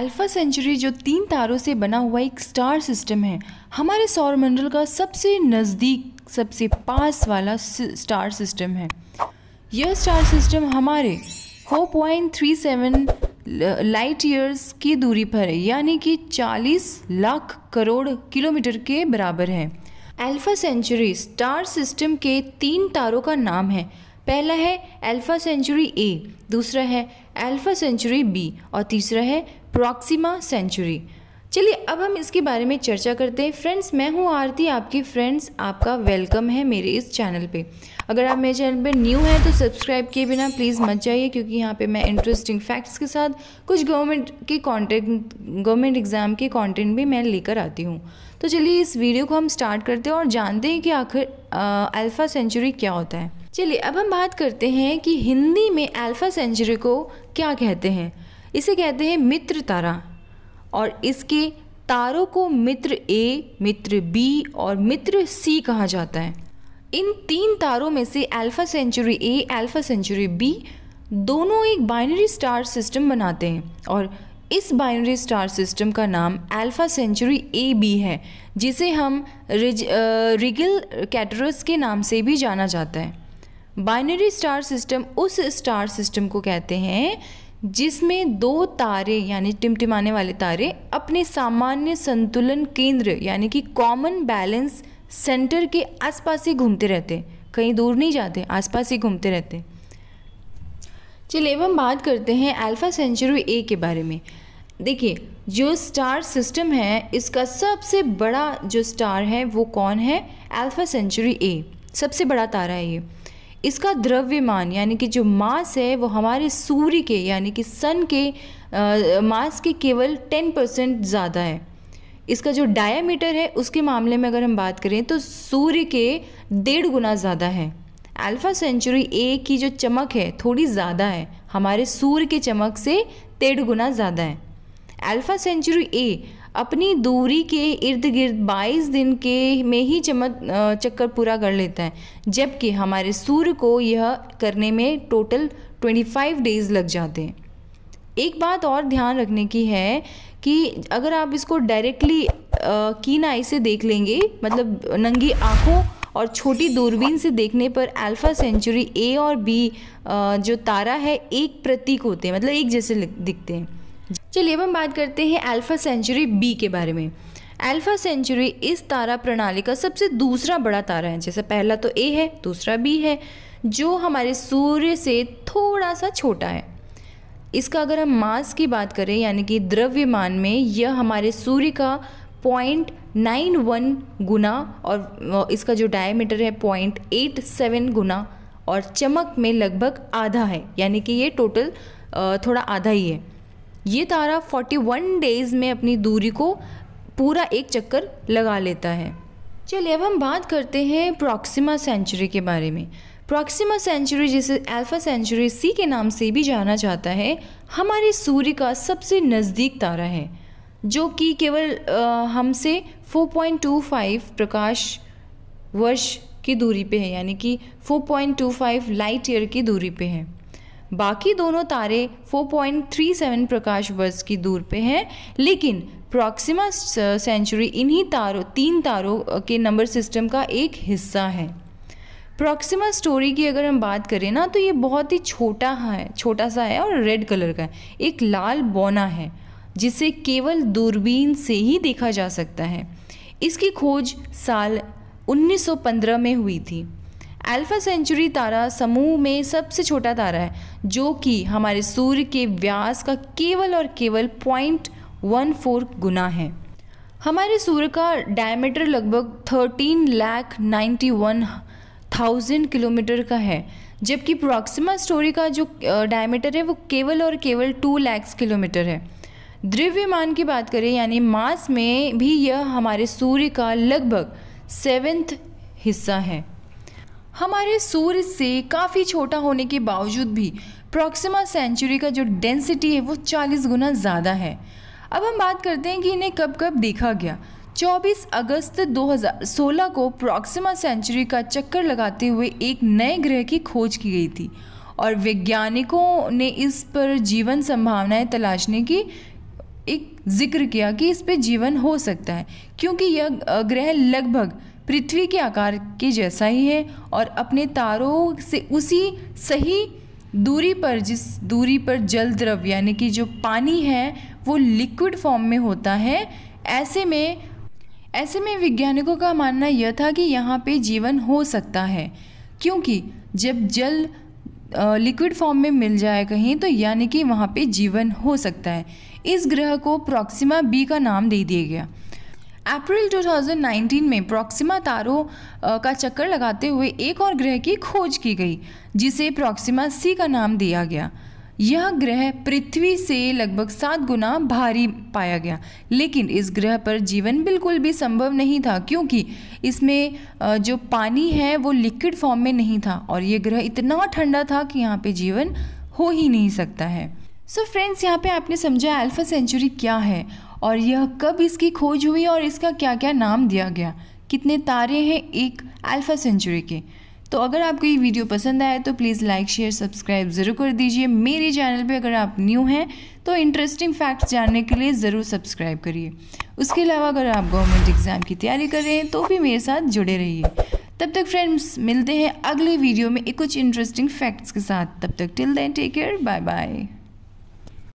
alpha century जो तीन तारों से बना हुआ एक स्टार सिस्टम है हमारे सौरमंडल का सबसे नज़दीक सबसे पास वाला स्टार सिस्टम है यह स्टार सिस्टम हमारे 4.37 लाइट ईयर्स की दूरी पर है यानी कि 40 लाख करोड़ किलोमीटर के बराबर है अल्फा सेंचुरी स्टार सिस्टम के तीन तारों का नाम है पहला है अल्फ़ा सेंचुरी ए दूसरा है अल्फ़ा सेंचुरी बी और तीसरा है प्रॉक्सिमा सेंचुरी चलिए अब हम इसके बारे में चर्चा करते हैं फ्रेंड्स मैं हूँ आरती आपकी फ्रेंड्स आपका वेलकम है मेरे इस चैनल पे अगर आप मेरे चैनल पे न्यू हैं तो सब्सक्राइब किए बिना प्लीज़ मत जाइए क्योंकि यहाँ पे मैं इंटरेस्टिंग फैक्ट्स के साथ कुछ गवर्नमेंट के कॉन्टेंट गवर्नमेंट एग्ज़ाम के कॉन्टेंट भी मैं लेकर आती हूँ तो चलिए इस वीडियो को हम स्टार्ट करते हैं और जानते हैं कि आखिर अल्फ़ा सेंचुरी क्या होता है चलिए अब हम बात करते हैं कि हिंदी में अल्फ़ा सेंचुरी को क्या कहते हैं इसे कहते हैं मित्र तारा और इसके तारों को मित्र ए मित्र बी और मित्र सी कहा जाता है इन तीन तारों में से Alpha Centauri A Alpha Centauri B दोनों एक बाइनरी स्टार सिस्टम बनाते हैं और इस बाइनरी स्टार सिस्टम का नाम अल्फ़ा सेंचुरी ए बी है जिसे हम रिज, रिगिल कैटरस के नाम से भी जाना जाता है बाइनरी स्टार सिस्टम उस स्टार सिस्टम को कहते हैं जिसमें दो तारे यानी टिमटिमाने वाले तारे अपने सामान्य संतुलन केंद्र यानी कि कॉमन बैलेंस सेंटर के आसपास ही घूमते रहते कहीं दूर नहीं जाते आसपास ही घूमते रहते चलिए अब हम बात करते हैं अल्फ़ा सेंचुरी ए के बारे में देखिए जो स्टार सिस्टम है इसका सबसे बड़ा जो स्टार है वो कौन है अल्फ़ा सेंचुरी ए सबसे बड़ा तारा है ये इसका द्रव्यमान यानी कि जो मास है वो हमारे सूर्य के यानी कि सन के आ, मास के केवल टेन परसेंट ज़्यादा है इसका जो डायामीटर है उसके मामले में अगर हम बात करें तो सूर्य के डेढ़ गुना ज़्यादा है अल्फ़ा सेंचुरी ए की जो चमक है थोड़ी ज़्यादा है हमारे सूर्य के चमक से डेढ़ गुना ज़्यादा है अल्फ़ा सेंचुरी ए अपनी दूरी के इर्द गिर्द 22 दिन के में ही चमक चक्कर पूरा कर लेता है जबकि हमारे सूर्य को यह करने में टोटल 25 डेज़ लग जाते हैं एक बात और ध्यान रखने की है कि अगर आप इसको डायरेक्टली कीन आई से देख लेंगे मतलब नंगी आँखों और छोटी दूरबीन से देखने पर अल्फ़ा सेंचुरी ए और बी जो तारा है एक प्रतीक होते हैं मतलब एक जैसे दिखते हैं चलिए अब हम बात करते हैं अल्फ़ा सेंचुरी बी के बारे में अल्फ़ा सेंचुरी इस तारा प्रणाली का सबसे दूसरा बड़ा तारा है जैसे पहला तो ए है दूसरा बी है जो हमारे सूर्य से थोड़ा सा छोटा है इसका अगर हम मास की बात करें यानी कि द्रव्यमान में यह हमारे सूर्य का पॉइंट नाइन वन गुना और इसका जो डायमीटर है पॉइंट एट सेवन गुना और चमक में लगभग आधा है यानी कि ये टोटल थोड़ा आधा ही है ये तारा 41 डेज़ में अपनी दूरी को पूरा एक चक्कर लगा लेता है चलिए अब हम बात करते हैं प्रॉक्सिमा सेंचुरी के बारे में प्रॉक्सिमा सेंचुरी जिसे अल्फा सेंचुरी सी के नाम से भी जाना जाता है हमारे सूर्य का सबसे नज़दीक तारा है जो कि केवल हमसे 4.25 प्रकाश वर्ष की दूरी पे है यानी कि 4.25 लाइट ईयर की दूरी पे है बाकी दोनों तारे 4.37 प्रकाश वर्ष की दूर पे हैं लेकिन प्रॉक्सिमा सेंचुरी इन्हीं तारों तीन तारों के नंबर सिस्टम का एक हिस्सा है प्रॉक्सिमा स्टोरी की अगर हम बात करें ना तो ये बहुत ही छोटा है छोटा सा है और रेड कलर का है एक लाल बौना है जिसे केवल दूरबीन से ही देखा जा सकता है इसकी खोज साल 1915 में हुई थी अल्फा सेंचुरी तारा समूह में सबसे छोटा तारा है जो कि हमारे सूर्य के व्यास का केवल और केवल पॉइंट वन फोर गुना है हमारे सूर्य का डायमीटर लगभग thirteen lakh ninety one thousand kilometre का है जबकि प्रॉक्सिमा स्टोरी का जो डायमीटर है वो केवल और केवल टू लैक्स किलोमीटर है द्रव्यमान की बात करें यानी मास में भी यह हमारे सूर्य का लगभग सेवेंथ हिस्सा है हमारे सूर्य से काफ़ी छोटा होने के बावजूद भी प्रॉक्सिमा सेंचुरी का जो डेंसिटी है वो 40 गुना ज़्यादा है अब हम बात करते हैं कि इन्हें कब कब देखा गया 24 अगस्त 2016 को प्रॉक्सिमा सेंचुरी का चक्कर लगाते हुए एक नए ग्रह की खोज की गई थी और वैज्ञानिकों ने इस पर जीवन संभावनाएं तलाशने की एक जिक्र किया कि इस पर जीवन हो सकता है क्योंकि यह ग्रह लगभग पृथ्वी के आकार के जैसा ही है और अपने तारों से उसी सही दूरी पर जिस दूरी पर जल द्रव यानी कि जो पानी है वो लिक्विड फॉर्म में होता है ऐसे में ऐसे में वैज्ञानिकों का मानना यह था कि यहाँ पे जीवन हो सकता है क्योंकि जब जल लिक्विड फॉर्म में मिल जाए कहीं तो यानी कि वहाँ पे जीवन हो सकता है इस ग्रह को प्रॉक्सिमा बी का नाम दे दिया गया अप्रैल 2019 में प्रॉक्सिमा तारो का चक्कर लगाते हुए एक और ग्रह की खोज की गई जिसे प्रॉक्सिमा सी का नाम दिया गया यह ग्रह पृथ्वी से लगभग सात गुना भारी पाया गया लेकिन इस ग्रह पर जीवन बिल्कुल भी संभव नहीं था क्योंकि इसमें जो पानी है वो लिक्विड फॉर्म में नहीं था और ये ग्रह इतना ठंडा था कि यहाँ पे जीवन हो ही नहीं सकता है सो फ्रेंड्स यहाँ पे आपने समझा अल्फा सेंचुरी क्या है और यह कब इसकी खोज हुई और इसका क्या क्या नाम दिया गया कितने तारे हैं एक अल्फ़ा सेंचुरी के तो अगर आपको ये वीडियो पसंद आए तो प्लीज़ लाइक शेयर सब्सक्राइब ज़रूर कर दीजिए मेरे चैनल पे अगर आप न्यू हैं तो इंटरेस्टिंग फैक्ट्स जानने के लिए ज़रूर सब्सक्राइब करिए उसके अलावा अगर आप गवर्नमेंट एग्ज़ाम की तैयारी कर रहे हैं तो भी मेरे साथ जुड़े रहिए तब तक फ्रेंड्स मिलते हैं अगले वीडियो में एक कुछ इंटरेस्टिंग फैक्ट्स के साथ तब तक टिल दें टेक केयर बाय बाय